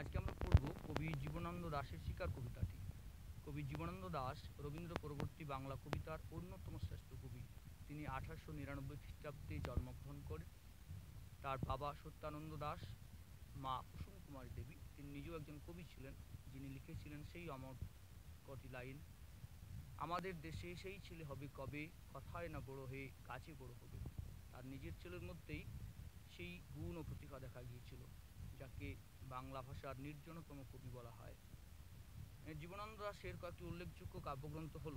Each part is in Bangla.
আজকে আমরা পড়ব কবি জীবনানন্দ দাশের শিকার কবিতাটি কবি জীবনানন্দ দাস রবীন্দ্র পরবর্তী বাংলা কবিতার অন্যতম শ্রেষ্ঠ কবি তিনি আঠারোশো নিরানব্বই খ্রিস্টাব্দে জন্মগ্রহণ করেন তার বাবা সত্যানন্দ দাস মা কুসুম কুমারী দেবী তিনি নিজেও একজন কবি ছিলেন যিনি লিখেছিলেন সেই অমর কটি লাইন আমাদের দেশে সেই ছেলে হবে কবে কথায় না বড় হয়ে কাছে বড় হবে তার নিজের ছেলের মধ্যেই সেই গুণ ও প্রতিভা দেখা গিয়েছিল যাকে বাংলা ভাষার নির্জনতম কবি বলা হয় জীবনানন্দ দাসের কয়েকটি উল্লেখযোগ্য কাব্যগ্রন্থ হল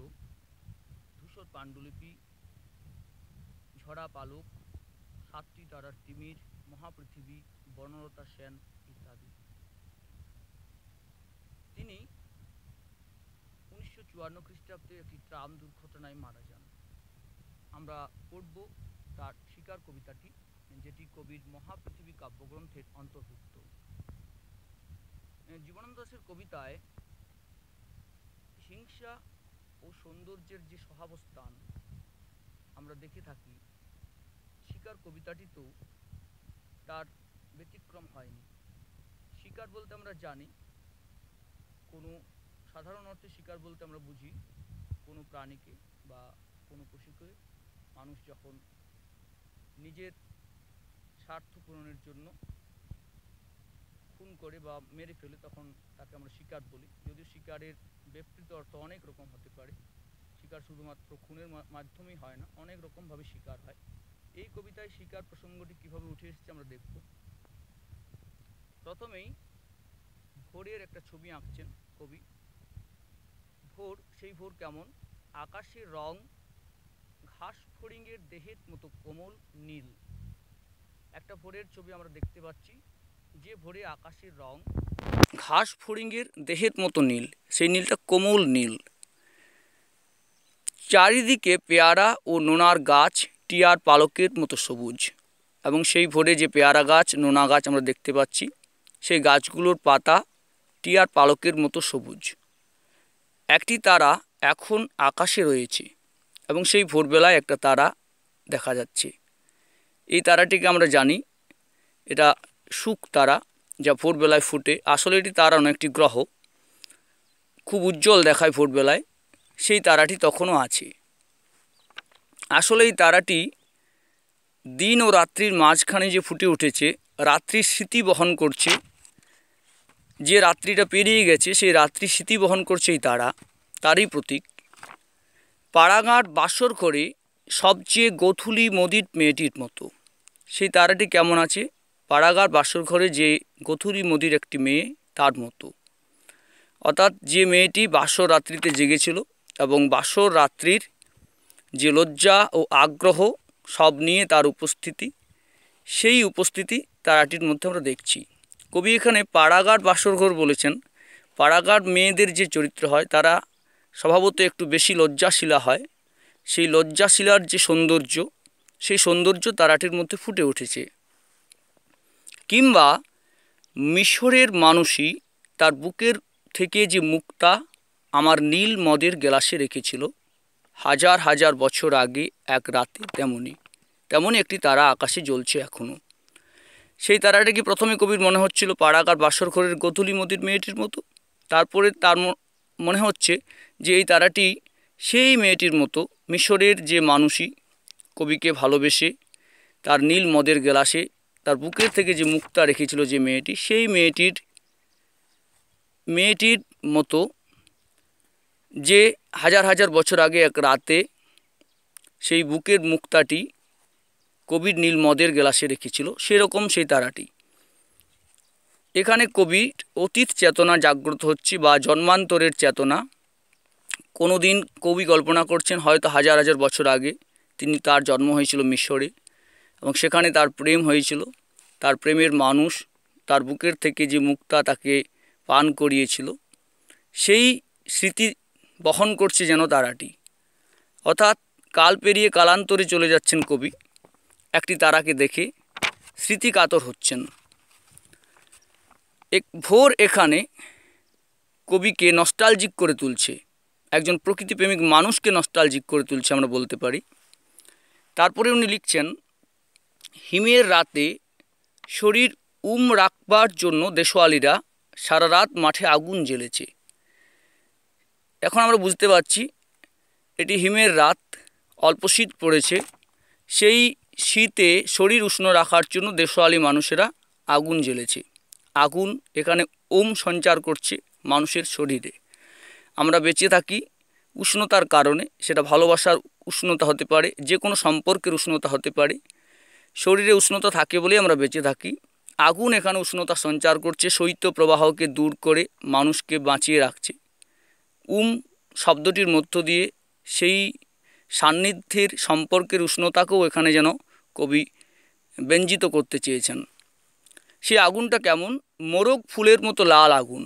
ধূসর পাণ্ডুলিপি ঝরা পালক সাতটি তারার তিমির মহাপৃথিবী বনলতা সেন ইত্যাদি তিনি উনিশশো চুয়ান্ন খ্রিস্টাব্দে একটি ট্রাম দুর্ঘটনায় মারা যান আমরা পড়ব তার শিকার কবিতাটি যেটি কবির মহাপৃথিবী কাব্যগ্রন্থের অন্তর্ভুক্ত জীবনানন্দ দাসের কবিতায় হিংসা ও সৌন্দর্যের যে সহাবস্থান আমরা দেখে থাকি শিকার কবিতাটিতেও তার ব্যতিক্রম হয়নি শিকার বলতে আমরা জানি কোনো সাধারণ অর্থে শিকার বলতে আমরা বুঝি কোনো প্রাণীকে বা কোনো পশুকে মানুষ যখন নিজের স্বার্থ পূরণের জন্য খুন করে বা মেরে ফেলে তখন তাকে আমরা শিকার বলি যদিও শিকারের ব্যক্তিত অর্থ অনেক রকম হতে পারে শিকার শুধুমাত্র খুনের মাধ্যমেই হয় না অনেক রকমভাবে শিকার হয় এই কবিতায় শিকার প্রসঙ্গটি কিভাবে উঠে এসেছে আমরা দেখব প্রথমেই ভোরের একটা ছবি আঁকছেন কবি ভোর সেই ভোর কেমন আকাশের রং ঘাস ফড়িংয়ের দেহের মতো কোমল নীল একটা ভোরের ছবি আমরা দেখতে পাচ্ছি যে ভোরে আকাশের রং ঘাস ফড়িঙ্গের দেহের মতো নীল সেই নীলটা কোমল নীল চারিদিকে পেয়ারা ও নোনার গাছ টিয়ার পালকের মতো সবুজ এবং সেই ভোরে যে পেয়ারা গাছ নোনা গাছ আমরা দেখতে পাচ্ছি সেই গাছগুলোর পাতা টিয়ার পালকের মতো সবুজ একটি তারা এখন আকাশে রয়েছে এবং সেই ভোরবেলায় একটা তারা দেখা যাচ্ছে এই তারাটিকে আমরা জানি এটা সুখ তারা যা ভোরবেলায় ফুটে আসলে এটি তারা একটি গ্রহ খুব উজ্জ্বল দেখায় ভোরবেলায় সেই তারাটি তখনও আছে আসলে এই তারাটি দিন ও রাত্রির মাঝখানে যে ফুটে উঠেছে রাত্রির স্মৃতি বহন করছে যে রাত্রিটা পেরিয়ে গেছে সেই রাত্রি স্মৃতি বহন করছে এই তারা তারই প্রতীক পাড়াঘাট বাসর করে সবচেয়ে গথুলি মদির মেয়েটির মতো সেই তারাটি কেমন আছে পাড়াগার বাসর ঘরে যে গথুরি মোদির একটি মেয়ে তার মতো অর্থাৎ যে মেয়েটি বাসর রাত্রিতে জেগেছিল এবং বাসর রাত্রির যে লজ্জা ও আগ্রহ সব নিয়ে তার উপস্থিতি সেই উপস্থিতি তারাটির মধ্যে আমরা দেখছি কবি এখানে পাড়াগার বাসরঘর বলেছেন পাড়াগার মেয়েদের যে চরিত্র হয় তারা স্বভাবত একটু বেশি লজ্জাশীলা হয় সেই লজ্জাশীলার যে সৌন্দর্য সেই সৌন্দর্য তারাটির মধ্যে ফুটে উঠেছে কিংবা মিশরের মানুষই তার বুকের থেকে যে মুক্তা আমার নীল মদের গ্লাসে রেখেছিল হাজার হাজার বছর আগে এক রাতে তেমনই তেমনই একটি তারা আকাশে জ্বলছে এখনও সেই তারাটা কি প্রথমে কবির মনে হচ্ছিল পাড়াকার বাসরঘরের গধুলি মদির মেয়েটির মতো তারপরে তার মনে হচ্ছে যে এই তারাটি সেই মেয়েটির মতো মিশরের যে মানুষই কবিকে ভালোবেসে তার নীল মদের গেলাসে তার বুকের থেকে যে মুক্তা রেখেছিল যে মেয়েটি সেই মেয়েটির মেয়েটির মতো যে হাজার হাজার বছর আগে এক রাতে সেই বুকের মুক্তাটি কবির নীল মদের গেলাসে রেখেছিল সেরকম সেই তারাটি এখানে কবির অতীত চেতনা জাগ্রত হচ্ছে বা জন্মান্তরের চেতনা কোনো দিন কবি কল্পনা করছেন হয়তো হাজার হাজার বছর আগে তিনি তার জন্ম হয়েছিল মিশরে এবং সেখানে তার প্রেম হয়েছিল তার প্রেমের মানুষ তার বুকের থেকে যে মুক্তা তাকে পান করিয়েছিল সেই স্মৃতি বহন করছে যেন তারাটি অর্থাৎ কাল পেরিয়ে কালান্তরে চলে যাচ্ছেন কবি একটি তারাকে দেখে স্মৃতি কাতর হচ্ছেন এক ভোর এখানে কবিকে নস্টালজিক করে তুলছে একজন প্রকৃতিপ্রেমিক মানুষকে নস্টালজিক করে তুলছে আমরা বলতে পারি তারপরে উনি লিখছেন হিমের রাতে শরীর উম রাখবার জন্য দেশওয়ালিরা সারা রাত মাঠে আগুন জ্বেলেছে এখন আমরা বুঝতে পারছি এটি হিমের রাত অল্প শীত পড়েছে সেই শীতে শরীর উষ্ণ রাখার জন্য দেশওয়ালি মানুষেরা আগুন জ্বেলেছে আগুন এখানে ওম সঞ্চার করছে মানুষের শরীরে আমরা বেঁচে থাকি উষ্ণতার কারণে সেটা ভালোবাসার উষ্ণতা হতে পারে যে কোনো সম্পর্কের উষ্ণতা হতে পারে শরীরে উষ্ণতা থাকে বলেই আমরা বেঁচে থাকি আগুন এখানে উষ্ণতা সঞ্চার করছে শৈত্য প্রবাহকে দূর করে মানুষকে বাঁচিয়ে রাখছে উম শব্দটির মধ্য দিয়ে সেই সান্নিধ্যের সম্পর্কের উষ্ণতাকেও এখানে যেন কবি ব্যঞ্জিত করতে চেয়েছেন সেই আগুনটা কেমন মোরগ ফুলের মতো লাল আগুন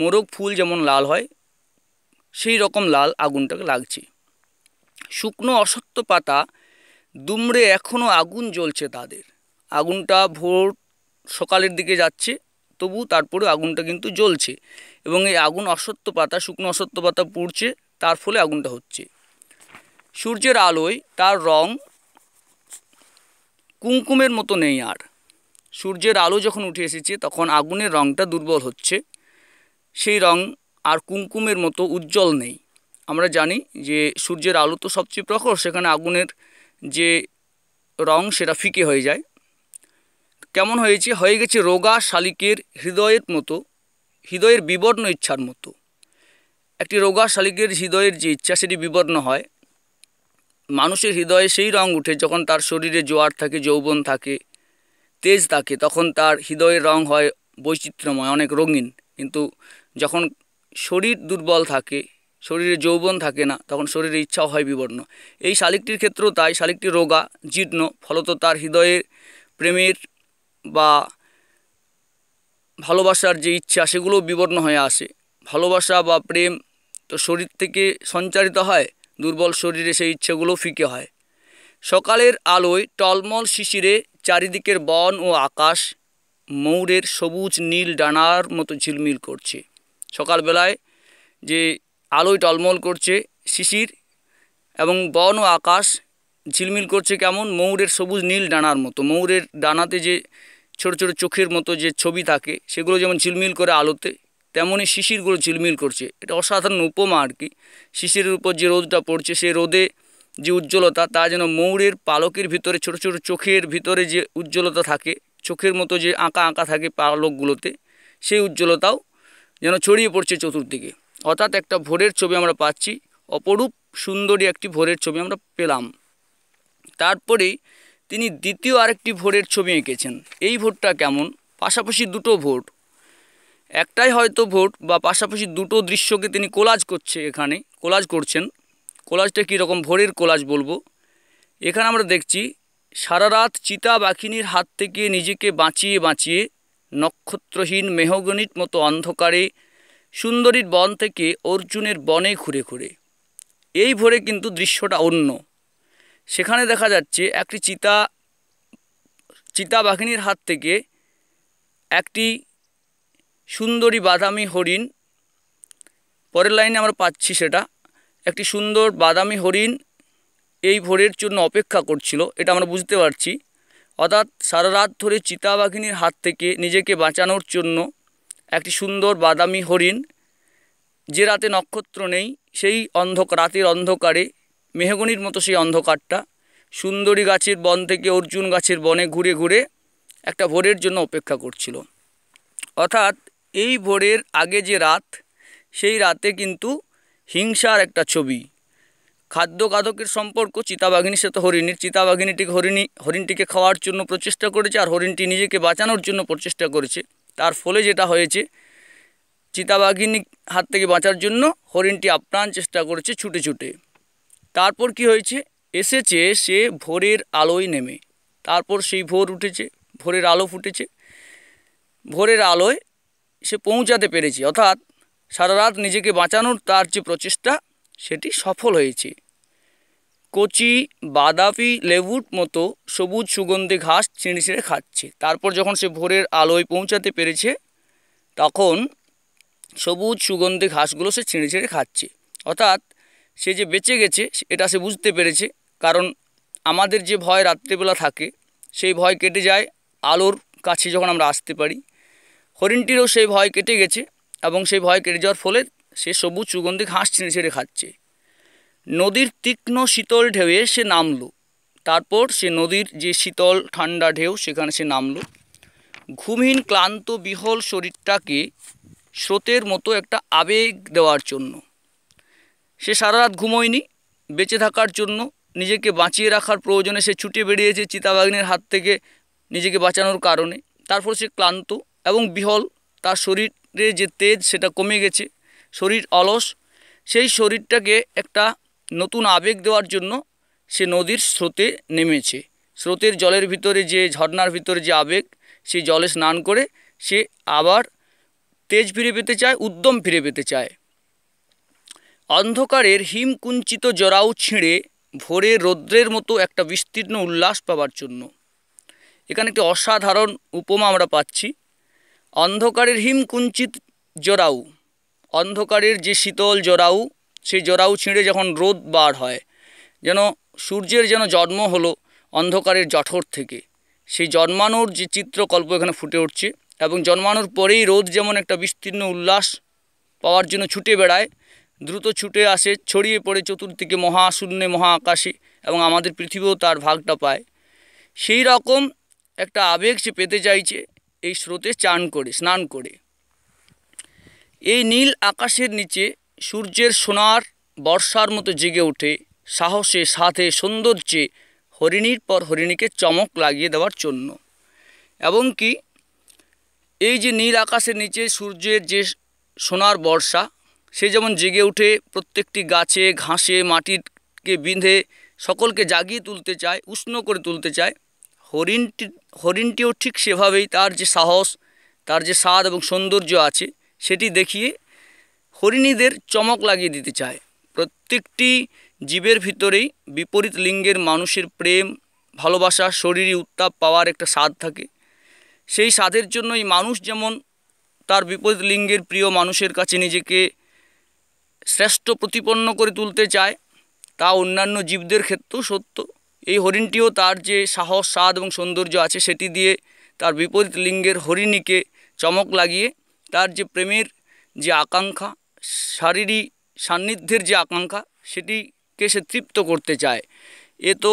মোরগ ফুল যেমন লাল হয় সেই রকম লাল আগুনটাকে লাগছে শুকনো অসত্য পাতা দুমড়ে এখনও আগুন জ্বলছে তাদের আগুনটা ভোর সকালের দিকে যাচ্ছে তবু তারপরে আগুনটা কিন্তু জ্বলছে এবং এই আগুন অসত্য পাতা শুকনো অসত্য পাতা পুড়ছে তার ফলে আগুনটা হচ্ছে সূর্যের আলোয় তার রং কুমকুমের মতো নেই আর সূর্যের আলো যখন উঠে এসেছে তখন আগুনের রঙটা দুর্বল হচ্ছে সেই রং আর কুমকুমের মতো উজ্জ্বল নেই আমরা জানি যে সূর্যের আলো তো সবচেয়ে প্রখর সেখানে আগুনের যে রং সেটা ফিকে হয়ে যায় কেমন হয়েছে হয়ে গেছে রোগা শালিকের হৃদয়ের মতো হৃদয়ের বিবর্ণ ইচ্ছার মতো একটি রোগা শালিকের হৃদয়ের যে ইচ্ছা সেটি বিবর্ণ হয় মানুষের হৃদয়ে সেই রং উঠে যখন তার শরীরে জোয়ার থাকে যৌবন থাকে তেজ থাকে তখন তার হৃদয়ের রং হয় বৈচিত্র্যময় অনেক রঙিন কিন্তু যখন শরীর দুর্বল থাকে শরীরে যৌবন থাকে না তখন শরীরে ইচ্ছাও হয় বিবর্ণ এই শালিকটির ক্ষেত্রেও তাই শালিকটি রোগা জীর্ণ ফলত তার হৃদয়ের প্রেমের বা ভালোবাসার যে ইচ্ছা সেগুলোও বিবর্ণ হয়ে আসে ভালোবাসা বা প্রেম তো শরীর থেকে সঞ্চারিত হয় দুর্বল শরীরে সেই ইচ্ছেগুলো ফিকে হয় সকালের আলোয় টলমল শিশিরে চারিদিকের বন ও আকাশ ময়ূরের সবুজ নীল ডানার মতো ঝিলমিল করছে সকালবেলায় যে আলোয় টলমল করছে শিশির এবং বন ও আকাশ ঝিলমিল করছে কেমন ময়ূরের সবুজ নীল ডানার মতো ময়ূরের ডানাতে যে ছোট ছোট চোখের মতো যে ছবি থাকে সেগুলো যেমন ঝিলমিল করে আলোতে তেমনই শিশিরগুলো ঝিলমিল করছে এটা অসাধারণ উপমা আর কি শিশিরের উপর যে রোদটা পড়ছে সেই রোদে যে উজ্জ্বলতা তা যেন ময়ূরের পালকের ভিতরে ছোট ছোট চোখের ভিতরে যে উজ্জ্বলতা থাকে চোখের মতো যে আঁকা আঁকা থাকে পালকগুলোতে সেই উজ্জ্বলতাও যেন ছড়িয়ে পড়ছে চতুর্দিকে হঠাৎ একটা ভোরের ছবি আমরা পাচ্ছি অপরূপ সুন্দরী একটি ভোরের ছবি আমরা পেলাম তারপরেই তিনি দ্বিতীয় আরেকটি ভোরের ছবি এঁকেছেন এই ভোটটা কেমন পাশাপাশি দুটো ভোট একটাই হয়তো ভোট বা পাশাপাশি দুটো দৃশ্যকে তিনি কোলাজ করছে এখানে কোলাজ করছেন কোলাজটা কীরকম ভোরের কোলাজ বলবো এখানে আমরা দেখছি সারা রাত চিতা বাঘিনীর হাত থেকে নিজেকে বাঁচিয়ে বাঁচিয়ে নক্ষত্রহীন মেহগণিত মতো অন্ধকারে সুন্দরীর বন থেকে অর্জুনের বনে ঘুরে ঘুরে এই ভোরে কিন্তু দৃশ্যটা অন্য সেখানে দেখা যাচ্ছে একটি চিতা চিতা বাঘিনীর হাত থেকে একটি সুন্দরী বাদামি হরিণ পরের লাইনে আমরা পাচ্ছি সেটা একটি সুন্দর বাদামি হরিণ এই ভোরের জন্য অপেক্ষা করছিল এটা আমরা বুঝতে পারছি অর্থাৎ সারা রাত ধরে চিতাবাঘিনীর হাত থেকে নিজেকে বাঁচানোর জন্য একটি সুন্দর বাদামি হরিণ যে রাতে নক্ষত্র নেই সেই অন্ধক রাতের অন্ধকারে মেহগনির মতো সেই অন্ধকারটা সুন্দরী গাছের বন থেকে অর্জুন গাছের বনে ঘুরে ঘুরে একটা ভোরের জন্য অপেক্ষা করছিল অর্থাৎ এই ভোরের আগে যে রাত সেই রাতে কিন্তু হিংসার একটা ছবি খাদ্য কাদকের সম্পর্ক চিতাবাঘিনীর সাথে হরিণীর চিতাবাঘিনীটিকে হরিণী হরিণটিকে খাওয়ার জন্য প্রচেষ্টা করেছে আর হরিণটি নিজেকে বাঁচানোর জন্য প্রচেষ্টা করেছে তার ফলে যেটা হয়েছে চিতাবাঘিনী হাত থেকে বাঁচার জন্য হরিণটি আপ্রাণ চেষ্টা করেছে ছুটে ছুটে তারপর কি হয়েছে এসেছে সে ভোরের আলোয় নেমে তারপর সেই ভোর উঠেছে ভোরের আলো ফুটেছে ভোরের আলোয় সে পৌঁছাতে পেরেছে অর্থাৎ সারা রাত নিজেকে বাঁচানোর তার যে প্রচেষ্টা সেটি সফল হয়েছে কচি বাদাফি লেবুর মতো সবুজ সুগন্ধি ঘাস ছিঁড়ে ছিঁড়ে খাচ্ছে তারপর যখন সে ভোরের আলোয় পৌঁছাতে পেরেছে তখন সবুজ সুগন্ধি ঘাসগুলো সে ছিঁড়ে ছিঁড়ে খাচ্ছে অর্থাৎ সে যে বেঁচে গেছে এটা সে বুঝতে পেরেছে কারণ আমাদের যে ভয় রাত্রিবেলা থাকে সেই ভয় কেটে যায় আলোর কাছে যখন আমরা আসতে পারি হরিণটিরও সেই ভয় কেটে গেছে এবং সেই ভয় কেটে যাওয়ার ফলে সে সবুজ সুগন্ধি ঘাস ছিঁড়ে ছিঁড়ে খাচ্ছে নদীর তীক্ষ্ণ শীতল ঢেউয়ে সে নামল তারপর সে নদীর যে শীতল ঠান্ডা ঢেউ সেখানে সে নামলো ঘুমহীন ক্লান্ত বিহল শরীরটাকে স্রোতের মতো একটা আবেগ দেওয়ার জন্য সে সারা রাত ঘুমোয়নি বেঁচে থাকার জন্য নিজেকে বাঁচিয়ে রাখার প্রয়োজনে সে ছুটে বেরিয়েছে চিতাবাগিনের হাত থেকে নিজেকে বাঁচানোর কারণে তারপর সে ক্লান্ত এবং বিহল তার শরীরে যে তেজ সেটা কমে গেছে শরীর অলস সেই শরীরটাকে একটা নতুন আবেগ দেওয়ার জন্য সে নদীর স্রোতে নেমেছে স্রোতের জলের ভিতরে যে ঝর্নার ভিতরে যে আবেগ সে জলে স্নান করে সে আবার তেজ ফিরে পেতে চায় উদ্যম ফিরে পেতে চায় অন্ধকারের হিমকুঞ্চিত জরাও ছিঁড়ে ভোরে রৌদ্রের মতো একটা বিস্তীর্ণ উল্লাস পাওয়ার জন্য এখানে একটি অসাধারণ উপমা আমরা পাচ্ছি অন্ধকারের হিমকুঞ্চিত জরাউ অন্ধকারের যে শীতল জরাউ সেই জোরাউ ছিঁড়ে যখন রোদ বার হয় যেন সূর্যের যেন জন্ম হলো অন্ধকারের জঠর থেকে সেই জন্মানোর যে চিত্রকল্প এখানে ফুটে উঠছে এবং জন্মানোর পরেই রোদ যেমন একটা বিস্তীর্ণ উল্লাস পাওয়ার জন্য ছুটে বেড়ায় দ্রুত ছুটে আসে ছড়িয়ে পড়ে চতুর্দিকে মহাশূন্যে মহা আকাশে এবং আমাদের পৃথিবীও তার ভাগটা পায় সেই রকম একটা আবেগ সে পেতে চাইছে এই স্রোতে চান করে স্নান করে এই নীল আকাশের নিচে সূর্যের সোনার বর্ষার মতো জেগে ওঠে সাহসে সাথে সৌন্দর্যে হরিণীর পর হরিণীকে চমক লাগিয়ে দেওয়ার জন্য এবং কি এই যে নীল আকাশের নিচে সূর্যের যে সোনার বর্ষা সে যেমন জেগে উঠে প্রত্যেকটি গাছে ঘাসে মাটিকে বিঁধে সকলকে জাগিয়ে তুলতে চায় উষ্ণ করে তুলতে চায় হরিণটি হরিণটিও ঠিক সেভাবেই তার যে সাহস তার যে স্বাদ এবং সৌন্দর্য আছে সেটি দেখিয়ে হরিণীদের চমক লাগিয়ে দিতে চায় প্রত্যেকটি জীবের ভিতরেই বিপরীত লিঙ্গের মানুষের প্রেম ভালোবাসা শরীরে উত্তাপ পাওয়ার একটা স্বাদ থাকে সেই স্বাদের জন্যই মানুষ যেমন তার বিপরীত লিঙ্গের প্রিয় মানুষের কাছে নিজেকে শ্রেষ্ঠ প্রতিপন্ন করে তুলতে চায় তা অন্যান্য জীবদের ক্ষেত্রেও সত্য এই হরিণটিও তার যে সাহস স্বাদ এবং সৌন্দর্য আছে সেটি দিয়ে তার বিপরীত লিঙ্গের হরিণীকে চমক লাগিয়ে তার যে প্রেমের যে আকাঙ্ক্ষা শারীরিক সান্নিধ্যের যে আকাঙ্ক্ষা সেটিকে সে তৃপ্ত করতে চায় এ তো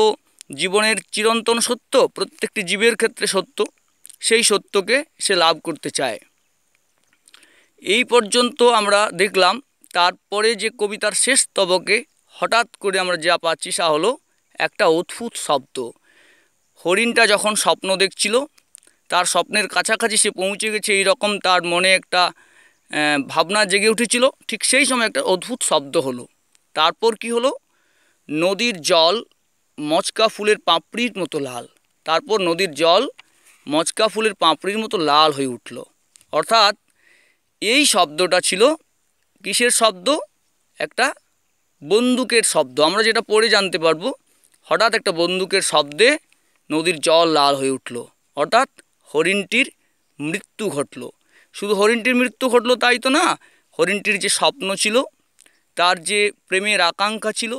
জীবনের চিরন্তন সত্য প্রত্যেকটি জীবের ক্ষেত্রে সত্য সেই সত্যকে সে লাভ করতে চায় এই পর্যন্ত আমরা দেখলাম তারপরে যে কবিতার শেষ তবকে হঠাৎ করে আমরা যা পাচ্ছি সা হলো একটা অদ্ভুত শব্দ হরিণটা যখন স্বপ্ন দেখছিল তার স্বপ্নের কাছাকাছি সে পৌঁছে গেছে এই রকম তার মনে একটা ভাবনা জেগে উঠেছিল ঠিক সেই সময় একটা অদ্ভুত শব্দ হলো তারপর কি হলো নদীর জল মচকা ফুলের পাঁপড়ির মতো লাল তারপর নদীর জল মচকা ফুলের পাঁপড়ির মতো লাল হয়ে উঠল অর্থাৎ এই শব্দটা ছিল কিসের শব্দ একটা বন্দুকের শব্দ আমরা যেটা পড়ে জানতে পারবো হঠাৎ একটা বন্দুকের শব্দে নদীর জল লাল হয়ে উঠল অর্থাৎ হরিণটির মৃত্যু ঘটল শুধু হরিণটির মৃত্যু ঘটলো তাই তো না হরিণটির যে স্বপ্ন ছিল তার যে প্রেমের আকাঙ্ক্ষা ছিল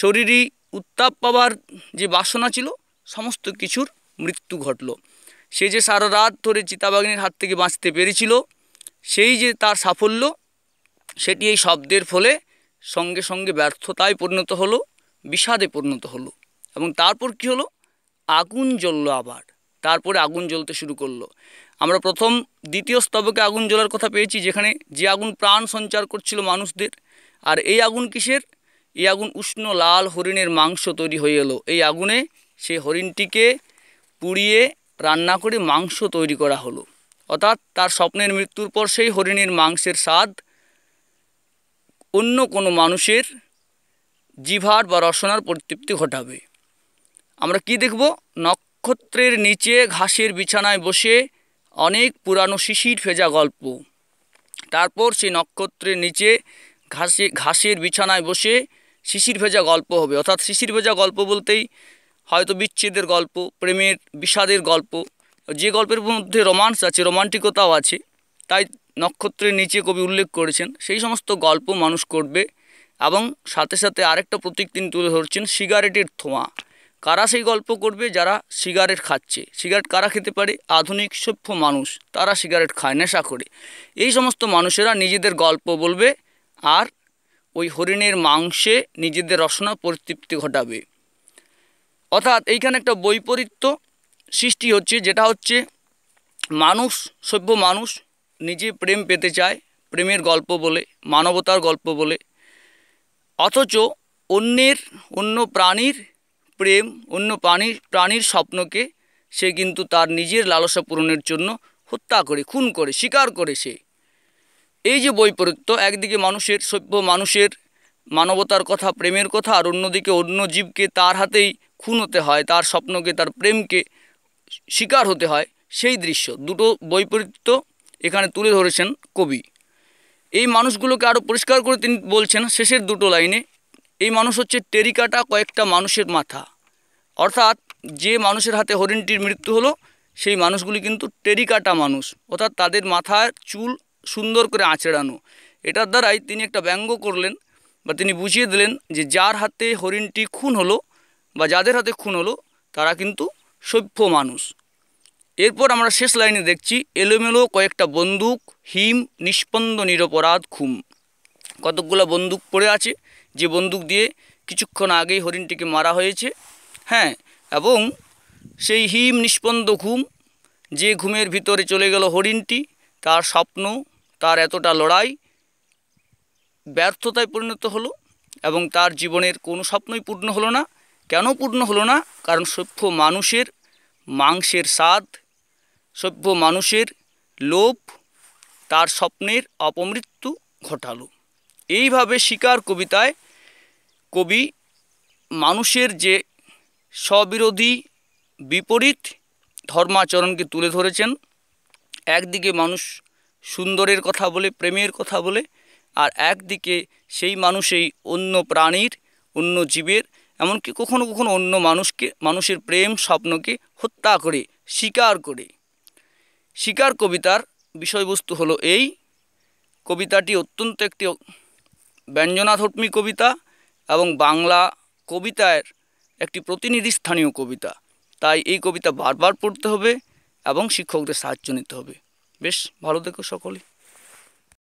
শরীরই উত্তাপ পাবার যে বাসনা ছিল সমস্ত কিছুর মৃত্যু ঘটল সে যে সারা রাত ধরে চিতাবাগিনীর হাত থেকে বাঁচতে পেরেছিল সেই যে তার সাফল্য সেটি এই শব্দের ফলে সঙ্গে সঙ্গে ব্যর্থতায় পরিণত হলো বিষাদে পরিণত হলো এবং তারপর কি হলো আগুন জ্বললো আবার তারপরে আগুন জ্বলতে শুরু করলো আমরা প্রথম দ্বিতীয় স্তবকে আগুন জ্বলার কথা পেয়েছি যেখানে যে আগুন প্রাণ সঞ্চার করছিল মানুষদের আর এই আগুন কিসের এই আগুন উষ্ণ লাল হরিণের মাংস তৈরি হয়ে এলো এই আগুনে সেই হরিণটিকে পুড়িয়ে রান্না করে মাংস তৈরি করা হলো অর্থাৎ তার স্বপ্নের মৃত্যুর পর সেই হরিণের মাংসের স্বাদ অন্য কোনো মানুষের জিভার বা রসনার পরিতৃপ্তি ঘটাবে আমরা কি দেখব নক্ষত্রের নিচে ঘাসের বিছানায় বসে অনেক পুরানো শিশির ভেজা গল্প তারপর সে নক্ষত্রের নিচে ঘাসে ঘাসের বিছানায় বসে শিশির ভেজা গল্প হবে অর্থাৎ শিশির ভেজা গল্প বলতেই হয়তো বিচ্ছেদের গল্প প্রেমের বিষাদের গল্প যে গল্পের মধ্যে রোমান্স আছে রোমান্টিকতাও আছে তাই নক্ষত্রের নিচে কবি উল্লেখ করেছেন সেই সমস্ত গল্প মানুষ করবে এবং সাথে সাথে আরেকটা প্রতীক তিনি তুলে ধরছেন সিগারেটের থোঁয়া কারা সেই গল্প করবে যারা সিগারেট খাচ্ছে সিগারেট কারা খেতে পারে আধুনিক সভ্য মানুষ তারা সিগারেট খায় নেশা করে এই সমস্ত মানুষেরা নিজেদের গল্প বলবে আর ওই হরিণের মাংসে নিজেদের রসনা পরিতৃপ্তি ঘটাবে অর্থাৎ এইখানে একটা বৈপরীত্য সৃষ্টি হচ্ছে যেটা হচ্ছে মানুষ সভ্য মানুষ নিজে প্রেম পেতে চায় প্রেমের গল্প বলে মানবতার গল্প বলে অথচ অন্যের অন্য প্রাণীর প্রেম অন্য প্রাণী প্রাণীর স্বপ্নকে সে কিন্তু তার নিজের লালসা পূরণের জন্য হত্যা করে খুন করে শিকার করে সে এই যে বৈপরীত্য একদিকে মানুষের সভ্য মানুষের মানবতার কথা প্রেমের কথা আর অন্যদিকে অন্য জীবকে তার হাতেই খুন হতে হয় তার স্বপ্নকে তার প্রেমকে শিকার হতে হয় সেই দৃশ্য দুটো বৈপরীত্য এখানে তুলে ধরেছেন কবি এই মানুষগুলোকে আরও পরিষ্কার করে তিনি বলছেন শেষের দুটো লাইনে এই মানুষ হচ্ছে টেরিকাটা কয়েকটা মানুষের মাথা অর্থাৎ যে মানুষের হাতে হরিণটির মৃত্যু হলো সেই মানুষগুলি কিন্তু টেরিকাটা মানুষ অর্থাৎ তাদের মাথার চুল সুন্দর করে আঁচড়ানো এটার দ্বারাই তিনি একটা ব্যঙ্গ করলেন বা তিনি বুঝিয়ে দিলেন যে যার হাতে হরিণটি খুন হলো বা যাদের হাতে খুন হলো তারা কিন্তু সভ্য মানুষ এরপর আমরা শেষ লাইনে দেখছি এলোমেলো কয়েকটা বন্দুক হিম নিষ্পন্দ নিরপরাধ খুম কতকগুলো বন্দুক পড়ে আছে যে বন্দুক দিয়ে কিছুক্ষণ আগেই হরিণটিকে মারা হয়েছে হ্যাঁ এবং সেই হিম নিষ্পন্দ ঘুম যে ঘুমের ভিতরে চলে গেল হরিণটি তার স্বপ্ন তার এতটা লড়াই ব্যর্থতায় পরিণত হলো এবং তার জীবনের কোনো স্বপ্নই পূর্ণ হলো না কেন পূর্ণ হলো না কারণ সভ্য মানুষের মাংসের স্বাদ সভ্য মানুষের লোভ তার স্বপ্নের অপমৃত্যু ঘটালো এইভাবে শিকার কবিতায় কবি মানুষের যে স্ববিরোধী বিপরীত ধর্মাচরণকে তুলে ধরেছেন একদিকে মানুষ সুন্দরের কথা বলে প্রেমের কথা বলে আর একদিকে সেই মানুষেই অন্য প্রাণীর অন্য জীবের এমনকি কখনো কখনো অন্য মানুষকে মানুষের প্রেম স্বপ্নকে হত্যা করে শিকার করে শিকার কবিতার বিষয়বস্তু হলো এই কবিতাটি অত্যন্ত একটি ব্যঞ্জনাধর্মী কবিতা এবং বাংলা কবিতার একটি প্রতিনিধি স্থানীয় কবিতা তাই এই কবিতা বারবার পড়তে হবে এবং শিক্ষকদের সাহায্য নিতে হবে বেশ ভালো দেখো সকলেই